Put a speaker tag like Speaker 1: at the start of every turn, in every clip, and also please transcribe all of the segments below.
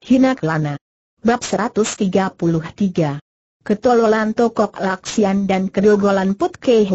Speaker 1: Hina Kelana. Bab 133. Ketololan Tokok Laksian dan Kedogolan Put Kei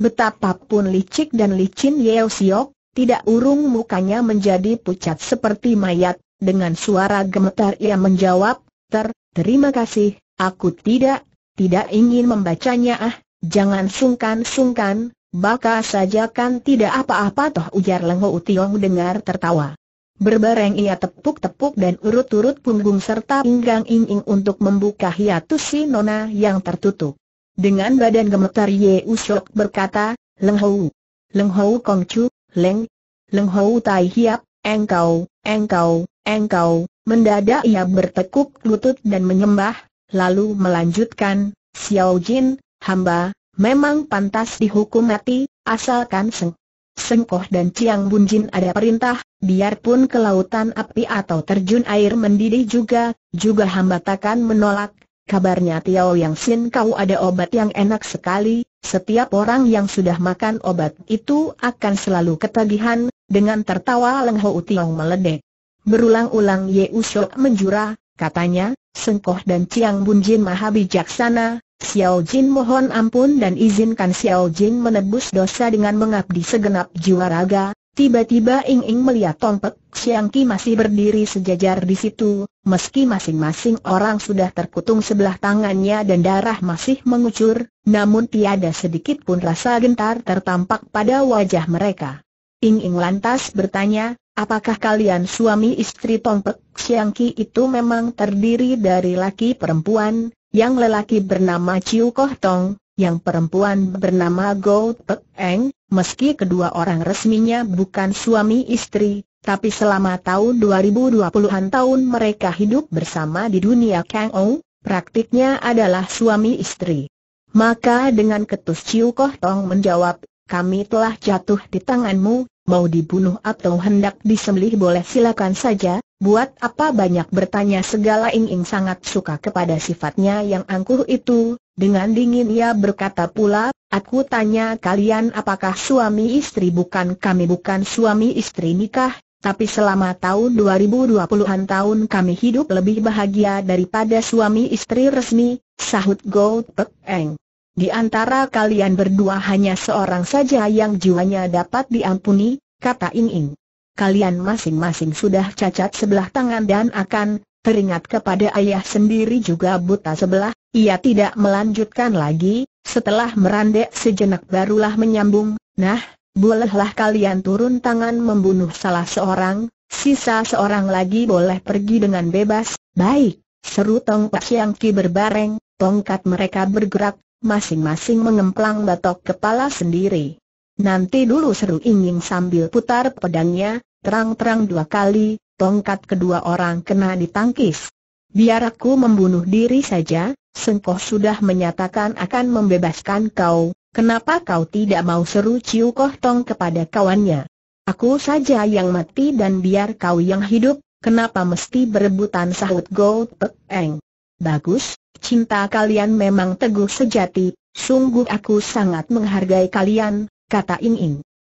Speaker 1: Betapapun licik dan licin Yeo Siok, tidak urung mukanya menjadi pucat seperti mayat, dengan suara gemetar ia menjawab, Ter, terima kasih, aku tidak, tidak ingin membacanya ah, jangan sungkan-sungkan, Baka saja kan tidak apa-apa toh ujar Lengho Utiong dengar tertawa. Berbareng ia tepuk-tepuk dan urut-urut punggung serta pinggang ing untuk membuka hiatus si Nona yang tertutup. Dengan badan gemetar Ye Usyok berkata, Leng Hou, Leng Hou Kong Chu, Leng, Leng Hou Tai Hiap, engkau, engkau, engkau, mendadak ia bertekuk lutut dan menyembah, lalu melanjutkan, Xiao Jin, hamba, memang pantas dihukum mati, asalkan seng. Sengkoh dan Ciang Bunjin ada perintah, biarpun ke lautan api atau terjun air mendidih juga, juga hamba takkan menolak. Kabarnya Tiao Yang Sin kau ada obat yang enak sekali, setiap orang yang sudah makan obat itu akan selalu ketagihan, dengan tertawa Leng Ho Tiong meledek. Berulang-ulang Ye Usok menjura, katanya, Sengkoh dan Ciang Bunjin maha bijaksana, Xiao Jin mohon ampun dan izinkan Xiao Jin menebus dosa dengan mengabdi segenap jiwa raga. Tiba-tiba Ing Ing melihat Tompek Xiang Ki masih berdiri sejajar di situ, meski masing-masing orang sudah terkutung sebelah tangannya dan darah masih mengucur, namun tiada sedikit pun rasa gentar tertampak pada wajah mereka. Ing Ing lantas bertanya, apakah kalian suami istri Tompek Xiang Ki itu memang terdiri dari laki perempuan? yang lelaki bernama Chiu Koh Tong, yang perempuan bernama Go Pek Eng, meski kedua orang resminya bukan suami istri, tapi selama tahun 2020-an tahun mereka hidup bersama di dunia Kang Ou, praktiknya adalah suami istri. Maka dengan ketus Chiu Koh Tong menjawab, kami telah jatuh di tanganmu, mau dibunuh atau hendak disembelih boleh silakan saja, buat apa banyak bertanya segala Ing Ing sangat suka kepada sifatnya yang angkuh itu, dengan dingin ia berkata pula, aku tanya kalian apakah suami istri bukan kami bukan suami istri nikah, tapi selama tahun 2020-an tahun kami hidup lebih bahagia daripada suami istri resmi, sahut Gold Peng. Di antara kalian berdua hanya seorang saja yang jiwanya dapat diampuni, kata Ing Ing. Kalian masing-masing sudah cacat sebelah tangan dan akan teringat kepada ayah sendiri juga buta sebelah, ia tidak melanjutkan lagi, setelah merandek sejenak barulah menyambung, nah, bolehlah kalian turun tangan membunuh salah seorang, sisa seorang lagi boleh pergi dengan bebas, baik, seru Tong Pak Siang berbareng, tongkat mereka bergerak, masing-masing mengemplang batok kepala sendiri. Nanti dulu seru ingin sambil putar pedangnya, terang-terang dua kali, tongkat kedua orang kena ditangkis. Biar aku membunuh diri saja, Sengkoh sudah menyatakan akan membebaskan kau, kenapa kau tidak mau seru Ciu Koh Tong kepada kawannya? Aku saja yang mati dan biar kau yang hidup, kenapa mesti berebutan sahut Go Pek Eng? Bagus, Cinta kalian memang teguh sejati, sungguh aku sangat menghargai kalian, kata Ing Ing.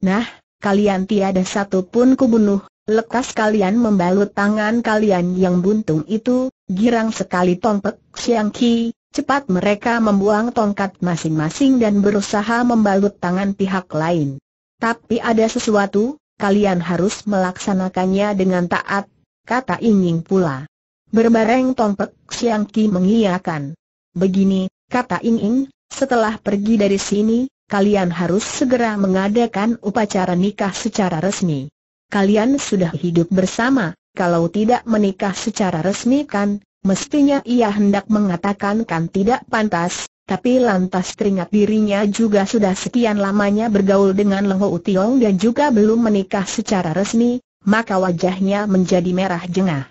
Speaker 1: Nah, kalian tiada satu pun kubunuh, lekas kalian membalut tangan kalian yang buntung itu, girang sekali tongpek siang ki, cepat mereka membuang tongkat masing-masing dan berusaha membalut tangan pihak lain. Tapi ada sesuatu, kalian harus melaksanakannya dengan taat, kata Ing pula. Berbareng Tongpek Siang Ki mengiyakan. Begini, kata Ing Ing, setelah pergi dari sini, kalian harus segera mengadakan upacara nikah secara resmi. Kalian sudah hidup bersama, kalau tidak menikah secara resmi kan, mestinya ia hendak mengatakan kan tidak pantas, tapi lantas teringat dirinya juga sudah sekian lamanya bergaul dengan Leho Utiong dan juga belum menikah secara resmi, maka wajahnya menjadi merah jengah.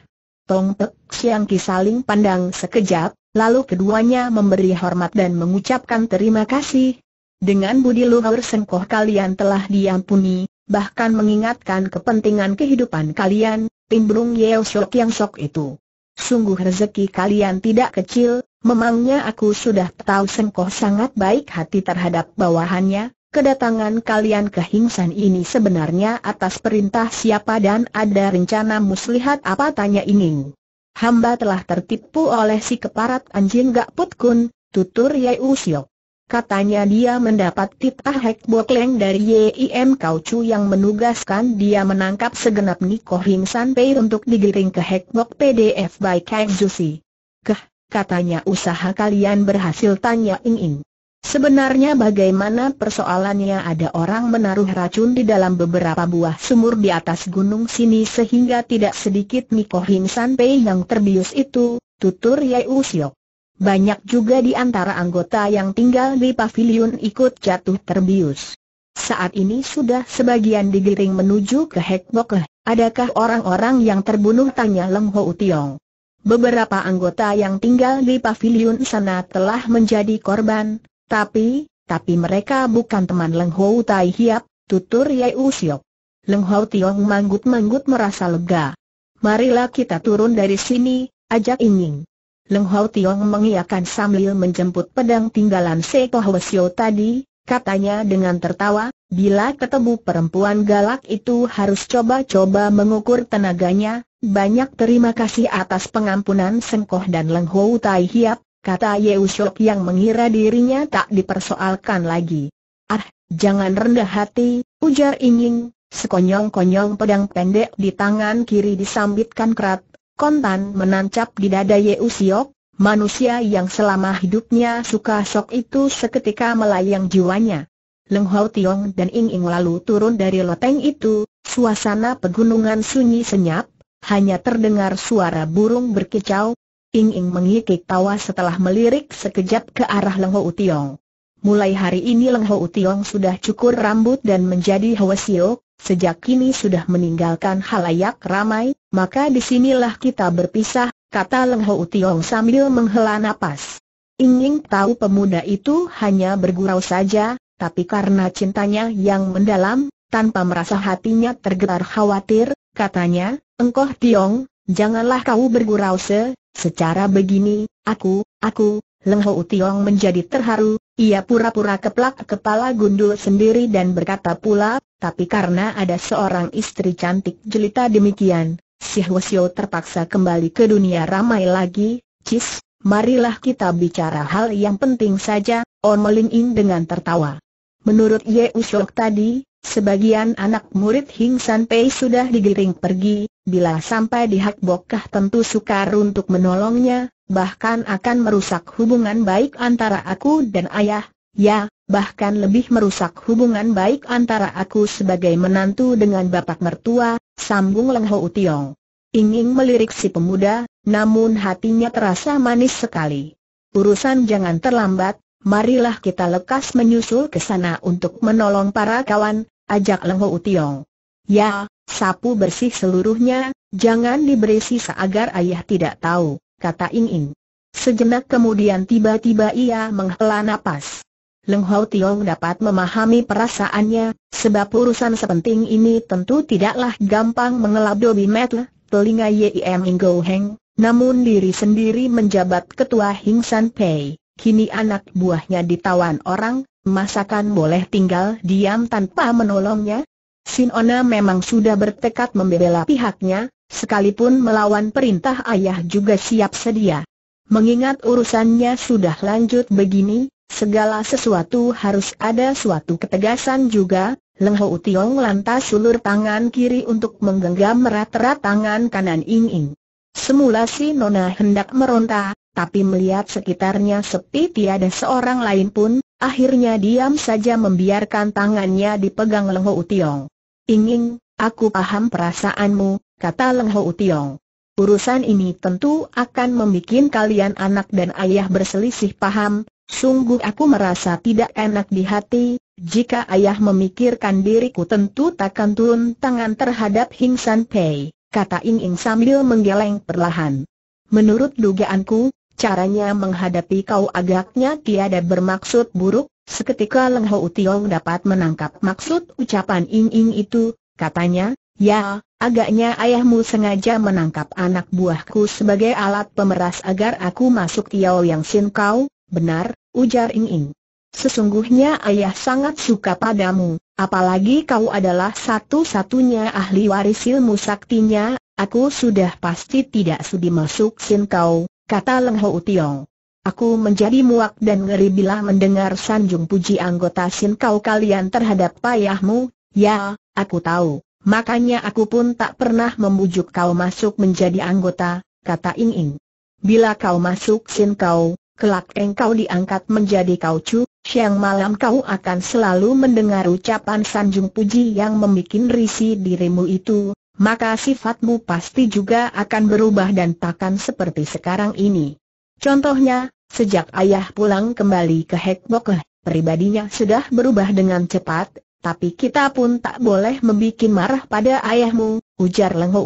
Speaker 1: Tong Pek Siang Ki saling pandang sekejap, lalu keduanya memberi hormat dan mengucapkan terima kasih. Dengan budi luhur sengkoh kalian telah diampuni, bahkan mengingatkan kepentingan kehidupan kalian, timbrung Yeo Shok yang sok itu. Sungguh rezeki kalian tidak kecil, memangnya aku sudah tahu Sengkoh sangat baik hati terhadap bawahannya, kedatangan kalian ke Hingsan ini sebenarnya atas perintah siapa dan ada rencana muslihat apa tanya Inging. Hamba telah tertipu oleh si keparat anjing gak putkun, tutur Yai Usyok. Katanya dia mendapat titah Hek Bokleng dari YIM Kaucu yang menugaskan dia menangkap segenap Niko Hing Pei untuk digiring ke Hek Bok PDF by Kang Zusi. Keh, katanya usaha kalian berhasil tanya Ing Ing. Sebenarnya bagaimana persoalannya ada orang menaruh racun di dalam beberapa buah sumur di atas gunung sini sehingga tidak sedikit Miko Him Pei yang terbius itu, tutur Yai Siok. Banyak juga di antara anggota yang tinggal di pavilion ikut jatuh terbius. Saat ini sudah sebagian digiring menuju ke Hekbokeh, adakah orang-orang yang terbunuh tanya Leng Ho Tiong. Beberapa anggota yang tinggal di pavilion sana telah menjadi korban, tapi, tapi mereka bukan teman Leng Hou Tai Hiap, tutur Ye Siok. Leng Hou Tiong manggut-manggut merasa lega. Marilah kita turun dari sini, ajak Inying. Leng Hou Tiong mengiakan sambil menjemput pedang tinggalan Seko Hwasyo tadi, katanya dengan tertawa, bila ketemu perempuan galak itu harus coba-coba mengukur tenaganya, banyak terima kasih atas pengampunan Sengkoh dan Leng Hou Tai Hiap, kata Yeusok yang mengira dirinya tak dipersoalkan lagi. Ah, jangan rendah hati, ujar Inging, sekonyong-konyong pedang pendek di tangan kiri disambitkan kerat, kontan menancap di dada Yeusok, manusia yang selama hidupnya suka sok itu seketika melayang jiwanya. Leng Hau Tiong dan Ing Ing lalu turun dari loteng itu, suasana pegunungan sunyi senyap, hanya terdengar suara burung berkicau, Ing Ing mengikik tawa setelah melirik sekejap ke arah Leng Ho Tiong. Mulai hari ini Leng Ho Tiong sudah cukur rambut dan menjadi Hwasio, sejak kini sudah meninggalkan halayak ramai, maka disinilah kita berpisah, kata Leng Ho Tiong sambil menghela napas. Ing Ing tahu pemuda itu hanya bergurau saja, tapi karena cintanya yang mendalam, tanpa merasa hatinya tergetar khawatir, katanya, Engkoh Tiong, janganlah kau bergurau se, Secara begini, aku, aku, Leng Ho Tiong menjadi terharu, ia pura-pura keplak kepala gundul sendiri dan berkata pula, tapi karena ada seorang istri cantik jelita demikian, si Hwasyo terpaksa kembali ke dunia ramai lagi, cis, marilah kita bicara hal yang penting saja, On Moling In dengan tertawa. Menurut Ye ushok tadi, Sebagian anak murid Hing San Pei sudah digiring pergi, bila sampai di Hak Bokah tentu sukar untuk menolongnya, bahkan akan merusak hubungan baik antara aku dan ayah, ya, bahkan lebih merusak hubungan baik antara aku sebagai menantu dengan bapak mertua, sambung Leng Ho Tiong. Ingin melirik si pemuda, namun hatinya terasa manis sekali. Urusan jangan terlambat, marilah kita lekas menyusul ke sana untuk menolong para kawan, ajak Lengho Utiong. Ya, sapu bersih seluruhnya, jangan diberi sisa agar ayah tidak tahu, kata Ing Ing. Sejenak kemudian tiba-tiba ia menghela nafas. Leng utiung Tiong dapat memahami perasaannya, sebab urusan sepenting ini tentu tidaklah gampang mengelap dobi metle, telinga Yim Go Heng, namun diri sendiri menjabat ketua Hing San Pei kini anak buahnya ditawan orang, masakan boleh tinggal diam tanpa menolongnya? Sinona memang sudah bertekad membela pihaknya, sekalipun melawan perintah ayah juga siap sedia. Mengingat urusannya sudah lanjut begini, segala sesuatu harus ada suatu ketegasan juga, Leng Hou Tiong lantas sulur tangan kiri untuk menggenggam rata-rata tangan kanan Ing Ing. Semula si Nona hendak meronta, tapi melihat sekitarnya sepi tiada seorang lain pun, akhirnya diam saja membiarkan tangannya dipegang Leng Ho Tiong. Ingin, aku paham perasaanmu, kata Leng Ho Tiong. Urusan ini tentu akan membuat kalian anak dan ayah berselisih paham, sungguh aku merasa tidak enak di hati, jika ayah memikirkan diriku tentu takkan turun tangan terhadap Hing San Pei, kata Ying Ying sambil menggeleng perlahan. Menurut dugaanku, Caranya menghadapi kau agaknya tiada bermaksud buruk, seketika Leng Ho Tiong dapat menangkap maksud ucapan Ing Ing itu, katanya, ya, agaknya ayahmu sengaja menangkap anak buahku sebagai alat pemeras agar aku masuk Tiao Yang Sin Kau, benar, ujar Ing Ing. Sesungguhnya ayah sangat suka padamu, apalagi kau adalah satu-satunya ahli waris ilmu saktinya, aku sudah pasti tidak sudi masuk Sin Kau, kata Leng Ho Tiong. Aku menjadi muak dan ngeri bila mendengar sanjung puji anggota Sin kau kalian terhadap payahmu, ya, aku tahu, makanya aku pun tak pernah membujuk kau masuk menjadi anggota, kata Ing Ing. Bila kau masuk Sin kau, kelak engkau diangkat menjadi kau cu, siang malam kau akan selalu mendengar ucapan sanjung puji yang membuat risi dirimu itu, maka sifatmu pasti juga akan berubah dan takkan seperti sekarang ini. Contohnya, sejak ayah pulang kembali ke Hekbokeh, pribadinya sudah berubah dengan cepat, tapi kita pun tak boleh membuat marah pada ayahmu, ujar Leng Ho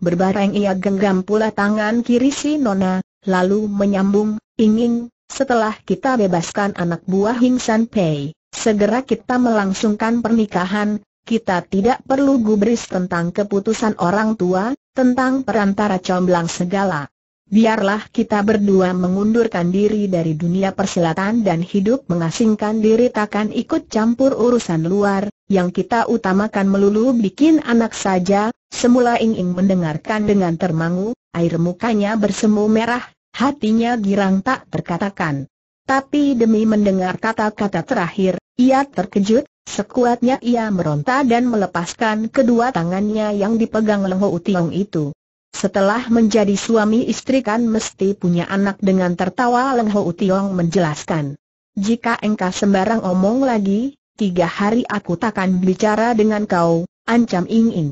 Speaker 1: berbareng ia genggam pula tangan kiri si Nona, lalu menyambung, ingin, setelah kita bebaskan anak buah Hing San Pei. Segera kita melangsungkan pernikahan, kita tidak perlu gubris tentang keputusan orang tua, tentang perantara comblang segala. Biarlah kita berdua mengundurkan diri dari dunia persilatan dan hidup mengasingkan diri takkan ikut campur urusan luar, yang kita utamakan melulu bikin anak saja, semula ingin mendengarkan dengan termangu, air mukanya bersemu merah, hatinya girang tak terkatakan. Tapi demi mendengar kata-kata terakhir, ia terkejut, Sekuatnya ia meronta dan melepaskan kedua tangannya yang dipegang Lengho Utiong itu. Setelah menjadi suami istri kan mesti punya anak dengan tertawa Lengho Utiong menjelaskan. Jika engkau sembarang omong lagi, tiga hari aku takkan bicara dengan kau, ancam Ing Ing.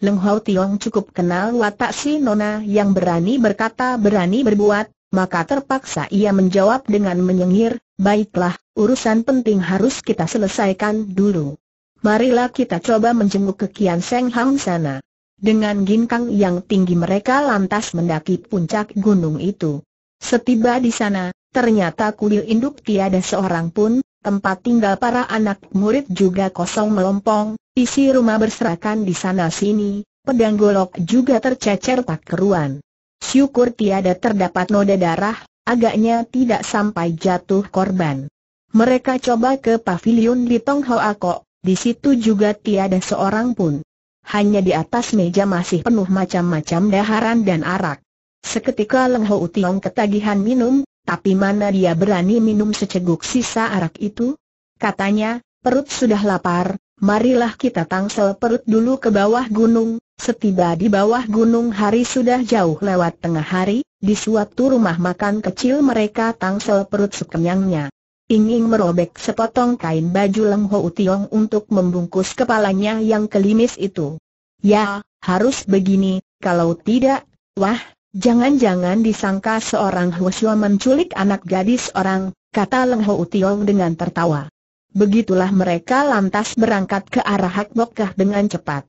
Speaker 1: Leng Hao Tiong cukup kenal watak si Nona yang berani berkata berani berbuat, maka terpaksa ia menjawab dengan menyengir, baiklah, urusan penting harus kita selesaikan dulu. Marilah kita coba menjenguk ke Kian Seng Hang sana. Dengan ginkang yang tinggi mereka lantas mendaki puncak gunung itu. Setiba di sana, ternyata kuil induk tiada seorang pun, tempat tinggal para anak murid juga kosong melompong, isi rumah berserakan di sana-sini, pedang golok juga tercecer tak keruan. Syukur tiada terdapat noda darah, agaknya tidak sampai jatuh korban. Mereka coba ke pavilion di Tong Hoa di situ juga tiada seorang pun. Hanya di atas meja masih penuh macam-macam daharan dan arak. Seketika Leng Ho Utiong ketagihan minum, tapi mana dia berani minum seceguk sisa arak itu? Katanya, perut sudah lapar, marilah kita tangsel perut dulu ke bawah gunung, Setiba di bawah gunung hari sudah jauh lewat tengah hari, di suatu rumah makan kecil mereka tangsel perut sekenyangnya. Ingin merobek sepotong kain baju Leng Ho Utiong untuk membungkus kepalanya yang kelimis itu. Ya, harus begini, kalau tidak, wah, jangan-jangan disangka seorang Hwasyo menculik anak gadis orang, kata Leng Ho Utiong dengan tertawa. Begitulah mereka lantas berangkat ke arah Hak Bokkah dengan cepat.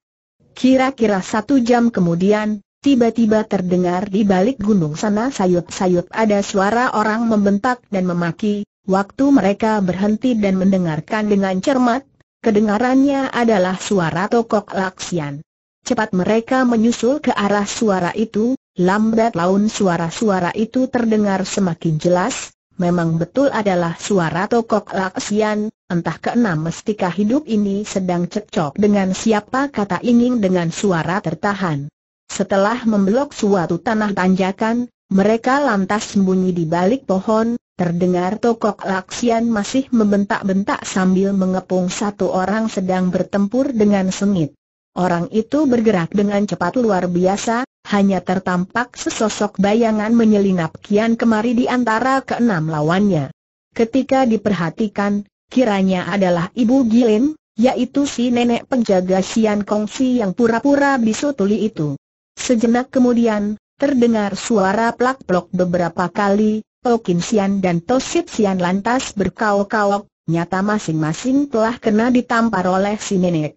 Speaker 1: Kira-kira satu jam kemudian, tiba-tiba terdengar di balik gunung sana sayup-sayup ada suara orang membentak dan memaki, waktu mereka berhenti dan mendengarkan dengan cermat, kedengarannya adalah suara tokok laksian. Cepat mereka menyusul ke arah suara itu, lambat laun suara-suara itu terdengar semakin jelas, Memang betul adalah suara Tokok Laksian, entah keenam mestika hidup ini sedang cekcok dengan siapa kata ingin dengan suara tertahan. Setelah memblok suatu tanah tanjakan, mereka lantas sembunyi di balik pohon, terdengar Tokok Laksian masih membentak-bentak sambil mengepung satu orang sedang bertempur dengan sengit. Orang itu bergerak dengan cepat luar biasa, hanya tertampak sesosok bayangan menyelinap kian kemari di antara keenam lawannya. Ketika diperhatikan, kiranya adalah Ibu Gilin, yaitu si nenek penjaga Sian Kongsi yang pura-pura bisu tuli itu. Sejenak kemudian, terdengar suara plak-plok beberapa kali, Okin Sian dan Tosip Sian lantas berkaok-kaok, nyata masing-masing telah kena ditampar oleh si nenek.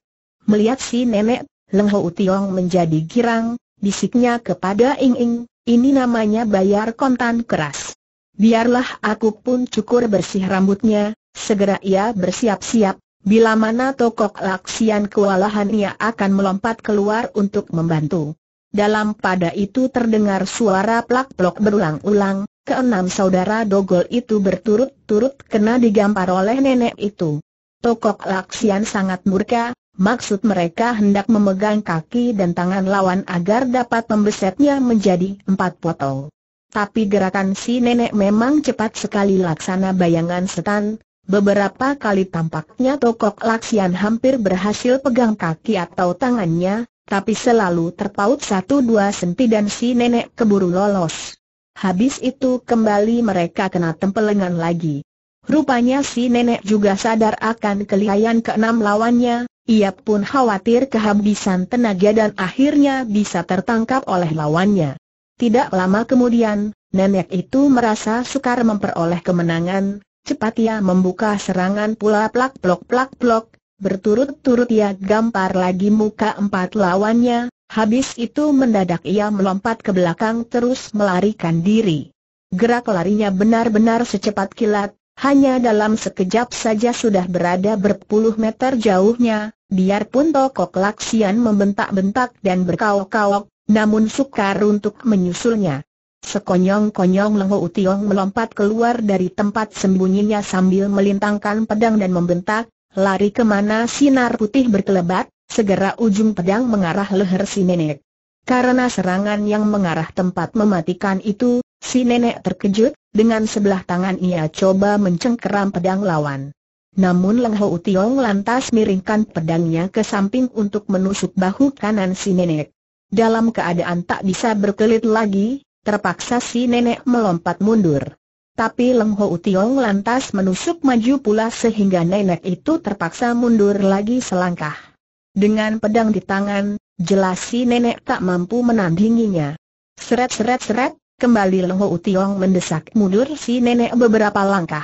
Speaker 1: Melihat si nenek, Leng Ho Tiong menjadi girang, bisiknya kepada Ing Ing, ini namanya bayar kontan keras. Biarlah aku pun cukur bersih rambutnya, segera ia bersiap-siap, bila mana tokok laksian kewalahan ia akan melompat keluar untuk membantu. Dalam pada itu terdengar suara plak plak berulang-ulang, keenam saudara Dogol itu berturut-turut kena digampar oleh nenek itu. Tokok Laksian sangat murka, Maksud mereka hendak memegang kaki dan tangan lawan agar dapat membesetnya menjadi empat potong. Tapi gerakan si nenek memang cepat sekali laksana bayangan setan, beberapa kali tampaknya tokok laksian hampir berhasil pegang kaki atau tangannya, tapi selalu terpaut satu dua senti dan si nenek keburu lolos. Habis itu kembali mereka kena tempelengan lagi. Rupanya si nenek juga sadar akan kelihayan keenam lawannya, ia pun khawatir kehabisan tenaga dan akhirnya bisa tertangkap oleh lawannya. Tidak lama kemudian, nenek itu merasa sukar memperoleh kemenangan, cepat ia membuka serangan pula plak plok plak plok, berturut-turut ia gampar lagi muka empat lawannya, habis itu mendadak ia melompat ke belakang terus melarikan diri. Gerak larinya benar-benar secepat kilat, hanya dalam sekejap saja sudah berada berpuluh meter jauhnya, biarpun Tokok Laksian membentak-bentak dan berkauk-kauk, namun sukar untuk menyusulnya. Sekonyong-konyong Lengho Utiong melompat keluar dari tempat sembunyinya sambil melintangkan pedang dan membentak, lari kemana sinar putih berkelebat, segera ujung pedang mengarah leher si nenek. Karena serangan yang mengarah tempat mematikan itu, Si nenek terkejut, dengan sebelah tangan ia coba mencengkeram pedang lawan. Namun Leng Ho Tiong lantas miringkan pedangnya ke samping untuk menusuk bahu kanan si nenek. Dalam keadaan tak bisa berkelit lagi, terpaksa si nenek melompat mundur. Tapi Leng Ho Tiong lantas menusuk maju pula sehingga nenek itu terpaksa mundur lagi selangkah. Dengan pedang di tangan, jelas si nenek tak mampu menandinginya. Seret seret seret, Kembali Loho Tiong mendesak mundur si nenek beberapa langkah.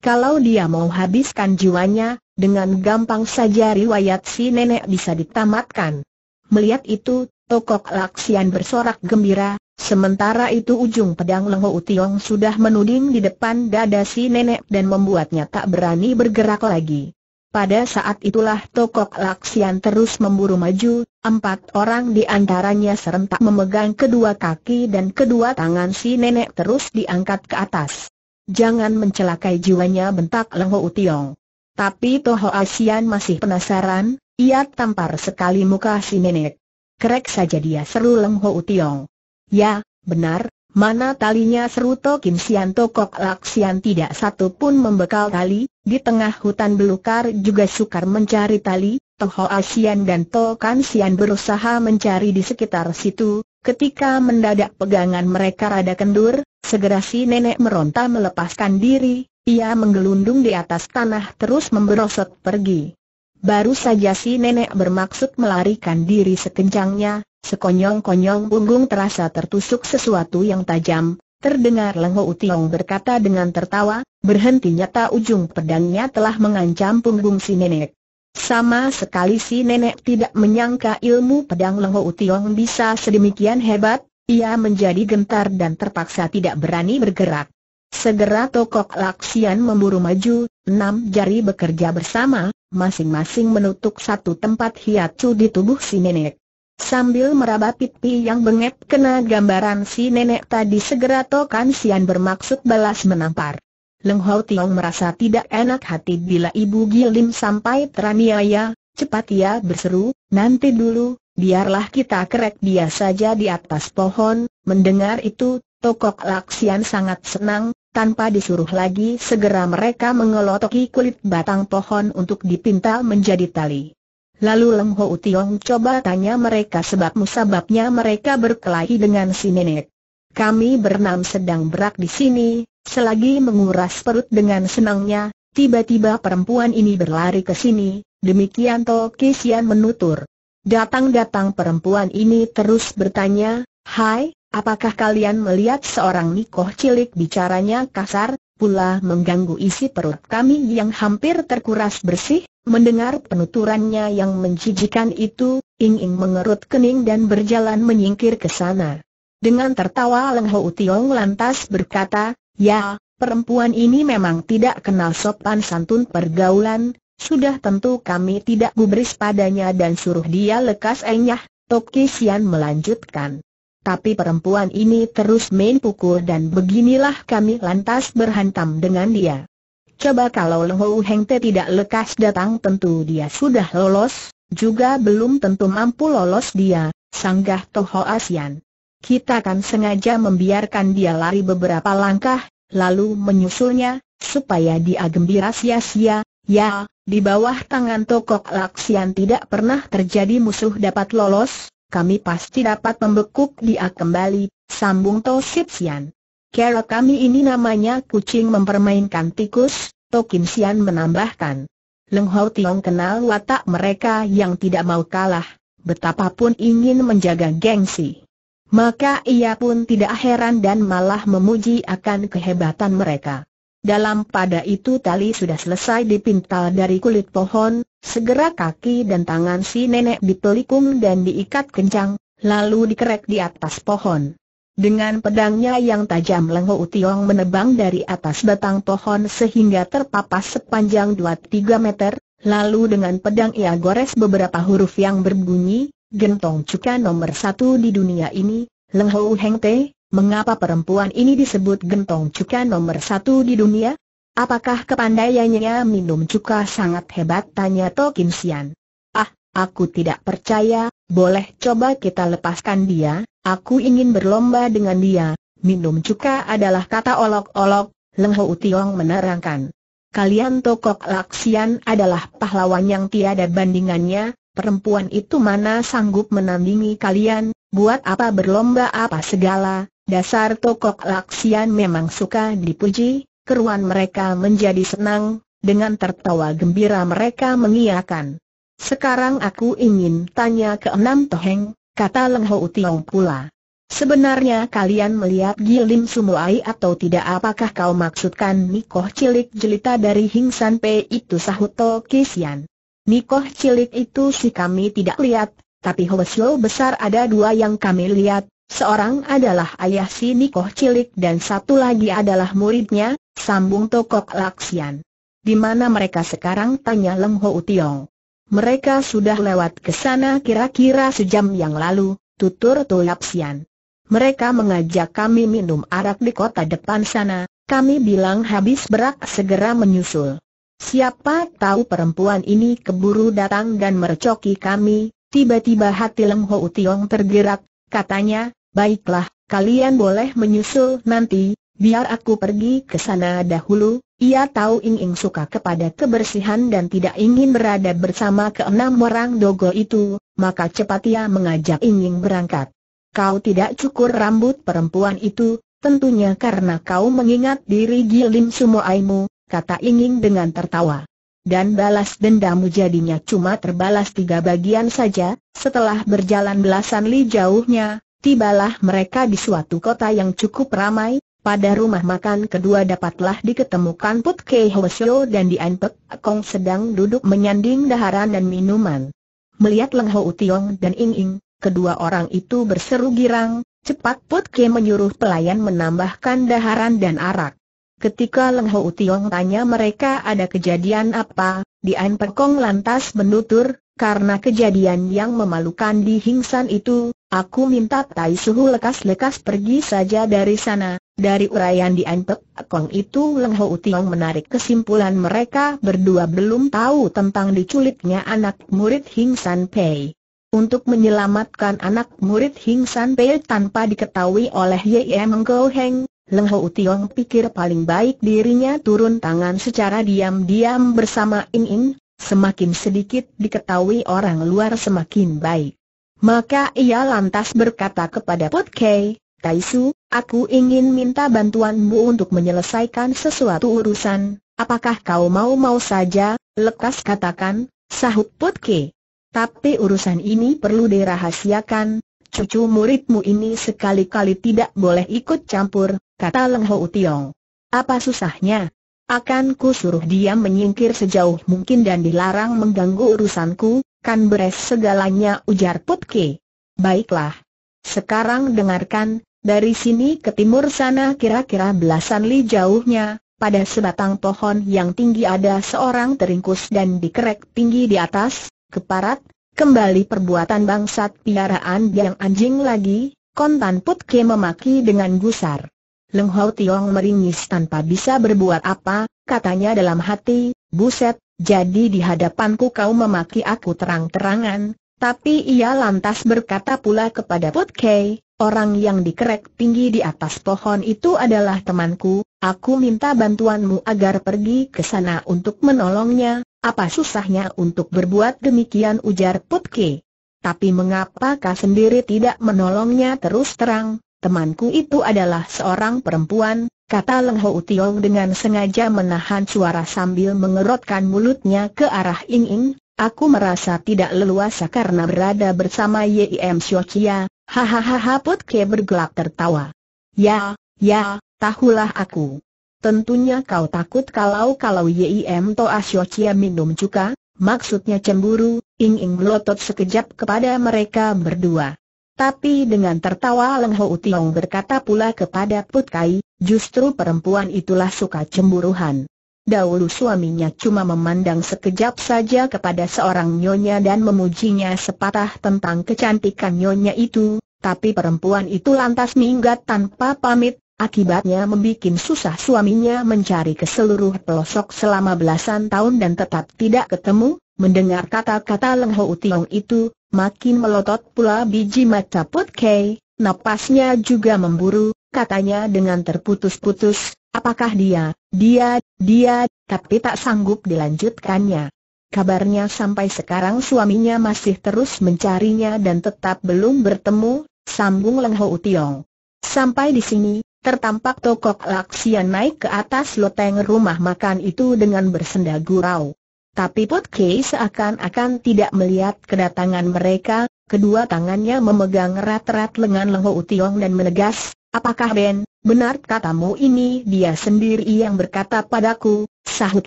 Speaker 1: Kalau dia mau habiskan jiwanya, dengan gampang saja riwayat si nenek bisa ditamatkan. Melihat itu, Tokok Laksian bersorak gembira, sementara itu ujung pedang Lengho Utiong sudah menuding di depan dada si nenek dan membuatnya tak berani bergerak lagi. Pada saat itulah Tokok Laksian terus memburu maju, empat orang di antaranya serentak memegang kedua kaki dan kedua tangan si nenek terus diangkat ke atas. Jangan mencelakai jiwanya bentak Leng Ho Tiong. Tapi Toho Asian masih penasaran, ia tampar sekali muka si nenek. Krek saja dia seru Leng Ho Tiong. Ya, benar, Mana talinya seru Tokim Sian Tokok Laksian tidak satu pun membekal tali, di tengah hutan belukar juga sukar mencari tali, Toho Asian dan Tokan Sian berusaha mencari di sekitar situ, ketika mendadak pegangan mereka rada kendur, segera si nenek meronta melepaskan diri, ia menggelundung di atas tanah terus memberosot pergi. Baru saja si nenek bermaksud melarikan diri sekencangnya, sekonyong-konyong punggung terasa tertusuk sesuatu yang tajam, Terdengar Lengho Utiong berkata dengan tertawa, berhenti nyata ujung pedangnya telah mengancam punggung si nenek. Sama sekali si nenek tidak menyangka ilmu pedang Lengho Utiong bisa sedemikian hebat, ia menjadi gentar dan terpaksa tidak berani bergerak. Segera Tokok Laksian memburu maju, enam jari bekerja bersama, Masing-masing menutup satu tempat hiacu di tubuh si nenek. Sambil meraba pipi yang bengep kena gambaran si nenek tadi segera Tokan Sian bermaksud balas menampar. Leng Hau Tiong merasa tidak enak hati bila ibu Gilim sampai teraniaya, cepat ia berseru, nanti dulu, biarlah kita kerek dia saja di atas pohon, mendengar itu, Tokok Laksian sangat senang, tanpa disuruh lagi segera mereka mengelotoki kulit batang pohon untuk dipintal menjadi tali. Lalu Leng Ho Utiong coba tanya mereka sebab musababnya mereka berkelahi dengan si nenek. Kami bernam sedang berak di sini, selagi menguras perut dengan senangnya, tiba-tiba perempuan ini berlari ke sini, demikian Tok Kisian menutur. Datang-datang perempuan ini terus bertanya, Hai, Apakah kalian melihat seorang nikoh cilik bicaranya kasar, pula mengganggu isi perut kami yang hampir terkuras bersih? Mendengar penuturannya yang menjijikan itu, Ing Ing mengerut kening dan berjalan menyingkir ke sana. Dengan tertawa Leng Ho Tiong lantas berkata, Ya, perempuan ini memang tidak kenal sopan santun pergaulan, sudah tentu kami tidak gubris padanya dan suruh dia lekas enyah, Tok Kisian melanjutkan. Tapi perempuan ini terus main pukul dan beginilah kami lantas berhantam dengan dia. Coba kalau Leho Heng Te tidak lekas datang tentu dia sudah lolos, juga belum tentu mampu lolos dia, sanggah Toho Asian. Kita kan sengaja membiarkan dia lari beberapa langkah, lalu menyusulnya, supaya dia gembira sia-sia, ya, di bawah tangan Tokok Laksian tidak pernah terjadi musuh dapat lolos, kami pasti dapat membekuk dia kembali, sambung To Sip Sian. Kera kami ini namanya kucing mempermainkan tikus, To Sian menambahkan. Leng Hau Tiong kenal watak mereka yang tidak mau kalah, betapapun ingin menjaga gengsi. Maka ia pun tidak heran dan malah memuji akan kehebatan mereka. Dalam pada itu tali sudah selesai dipintal dari kulit pohon, segera kaki dan tangan si nenek dipelikung dan diikat kencang, lalu dikerek di atas pohon. Dengan pedangnya yang tajam Lengho Utiong menebang dari atas batang pohon sehingga terpapas sepanjang 2-3 meter, lalu dengan pedang ia gores beberapa huruf yang berbunyi, Gentong Cuka nomor satu di dunia ini, Lengho Heng Teh. Mengapa perempuan ini disebut gentong cuka nomor satu di dunia? Apakah kepandaiannya minum cuka sangat hebat? Tanya Tokim Sian. Ah, aku tidak percaya, boleh coba kita lepaskan dia, aku ingin berlomba dengan dia. Minum cuka adalah kata olok-olok, Leng Ho Utiong menerangkan. Kalian Tokok Laksian adalah pahlawan yang tiada bandingannya, perempuan itu mana sanggup menandingi kalian, buat apa berlomba apa segala, Dasar Tokok Laksian memang suka dipuji, keruan mereka menjadi senang, dengan tertawa gembira mereka mengiakan. Sekarang aku ingin tanya ke enam toheng, kata Leng Ho Utiau pula. Sebenarnya kalian melihat Gilim Sumuai atau tidak apakah kau maksudkan Nikoh cilik jelita dari Hing San Pe itu sahut To Kisian. Nikoh cilik itu si kami tidak lihat, tapi Hwasyo besar ada dua yang kami lihat, Seorang adalah ayah si Nikoh Cilik dan satu lagi adalah muridnya, sambung Tokok Laksian. Di mana mereka sekarang tanya Leng Ho Tiong. Mereka sudah lewat ke sana kira-kira sejam yang lalu, tutur Laksian. Mereka mengajak kami minum arak di kota depan sana, kami bilang habis berak segera menyusul. Siapa tahu perempuan ini keburu datang dan mercoki kami, tiba-tiba hati Leng Ho Tiong tergerak, katanya, Baiklah, kalian boleh menyusul nanti, biar aku pergi ke sana dahulu. Ia tahu Ing Ing suka kepada kebersihan dan tidak ingin berada bersama keenam orang dogo itu, maka cepat ia mengajak Ing Ing berangkat. Kau tidak cukur rambut perempuan itu, tentunya karena kau mengingat diri Gilim Sumoaimu, kata Ing Ing dengan tertawa. Dan balas dendamu jadinya cuma terbalas tiga bagian saja, setelah berjalan belasan li jauhnya, Tibalah mereka di suatu kota yang cukup ramai, pada rumah makan kedua dapatlah diketemukan Put Kei Hwasyo dan Dian Pek Kong sedang duduk menyanding daharan dan minuman. Melihat Leng Ho Utiong dan Ing Ing, kedua orang itu berseru girang, cepat Put Kei menyuruh pelayan menambahkan daharan dan arak. Ketika Leng Ho Utiong tanya mereka ada kejadian apa, Dian Pek Kong lantas menutur, karena kejadian yang memalukan di Hingsan itu, Aku minta Tai Suhu lekas-lekas pergi saja dari sana, dari urayan di Anpek Kong itu Leng Ho Tiong menarik kesimpulan mereka berdua belum tahu tentang diculiknya anak murid Hing San Pei. Untuk menyelamatkan anak murid Hing San Pei tanpa diketahui oleh Ye Mengko Heng, Leng Ho Tiong pikir paling baik dirinya turun tangan secara diam-diam bersama Ing Ing, semakin sedikit diketahui orang luar semakin baik. Maka ia lantas berkata kepada Put Kei, Taisu, aku ingin minta bantuanmu untuk menyelesaikan sesuatu urusan, apakah kau mau-mau saja, lekas katakan, sahut Put Kei. Tapi urusan ini perlu dirahasiakan, cucu muridmu ini sekali-kali tidak boleh ikut campur, kata Leng Ho Tiong. Apa susahnya? Akan ku suruh dia menyingkir sejauh mungkin dan dilarang mengganggu urusanku, kan beres segalanya ujar Putke. Baiklah. Sekarang dengarkan, dari sini ke timur sana kira-kira belasan li jauhnya, pada sebatang pohon yang tinggi ada seorang teringkus dan dikerek tinggi di atas, keparat, kembali perbuatan bangsat piaraan yang anjing lagi, kontan Putke memaki dengan gusar. Leng Hau Tiong meringis tanpa bisa berbuat apa, katanya dalam hati, buset, jadi di hadapanku kau memaki aku terang-terangan, tapi ia lantas berkata pula kepada Put Kei, orang yang dikerek tinggi di atas pohon itu adalah temanku, aku minta bantuanmu agar pergi ke sana untuk menolongnya, apa susahnya untuk berbuat demikian ujar Put Kei. Tapi mengapa kau sendiri tidak menolongnya terus terang? temanku itu adalah seorang perempuan, kata Leng Ho Tiong dengan sengaja menahan suara sambil mengerutkan mulutnya ke arah Ying Ying. aku merasa tidak leluasa karena berada bersama Yim Xiao Chia, hahaha Put Ke bergelak tertawa. Ya, ya, tahulah aku. Tentunya kau takut kalau-kalau Yim Toa Xiao Chia minum cuka, maksudnya cemburu, Ying Ying melotot sekejap kepada mereka berdua. Tapi dengan tertawa Leng Ho Tiong berkata pula kepada Put Kai, justru perempuan itulah suka cemburuhan. Dahulu suaminya cuma memandang sekejap saja kepada seorang nyonya dan memujinya sepatah tentang kecantikan nyonya itu, tapi perempuan itu lantas minggat tanpa pamit, akibatnya membuat susah suaminya mencari ke seluruh pelosok selama belasan tahun dan tetap tidak ketemu, mendengar kata-kata Leng Ho Tiong itu, Makin melotot pula biji mata Put Kei, napasnya juga memburu, katanya dengan terputus-putus, apakah dia, dia, dia, tapi tak sanggup dilanjutkannya. Kabarnya sampai sekarang suaminya masih terus mencarinya dan tetap belum bertemu, sambung Leng Ho Tiong. Sampai di sini, tertampak tokok laksian naik ke atas loteng rumah makan itu dengan bersenda gurau. Tapi Potkei seakan-akan tidak melihat kedatangan mereka, kedua tangannya memegang erat-erat lengan Lengho Utiong dan menegas, Apakah Ben, benar katamu ini dia sendiri yang berkata padaku, sahut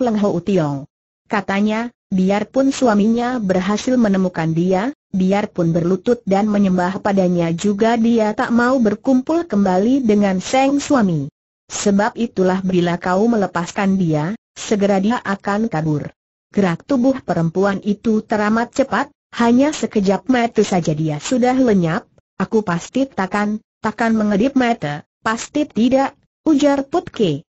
Speaker 1: Lengho Utiong. Katanya, biarpun suaminya berhasil menemukan dia, biarpun berlutut dan menyembah padanya juga dia tak mau berkumpul kembali dengan seng suami. Sebab itulah bila kau melepaskan dia, segera dia akan kabur. Gerak tubuh perempuan itu teramat cepat, hanya sekejap mata saja dia sudah lenyap, aku pasti takkan, takkan mengedip mata, pasti tidak, ujar Putke.